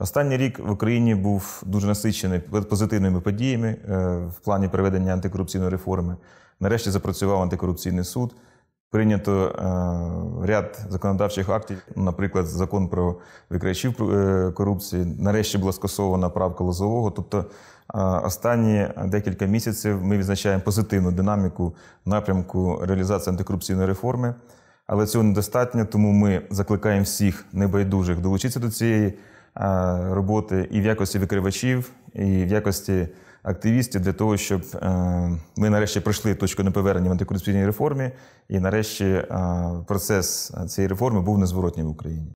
Останній рік в Україні був дуже насичений позитивними подіями е, в плані проведення антикорупційної реформи. Нарешті запрацював антикорупційний суд. Прийнято е, ряд законодавчих актів, наприклад, закон про викривачів е, корупції. Нарешті була скасована правка лозового. Тобто, останні декілька місяців ми відзначаємо позитивну динаміку напрямку реалізації антикорупційної реформи, але цього недостатньо, тому ми закликаємо всіх небайдужих долучитися до цієї. Е, роботи і в якості викривачів, і в якості активістів для того, щоб е, ми нарешті пройшли точку неповернення в антикорупційній реформі, і нарешті е, процес цієї реформи був незворотній в Україні.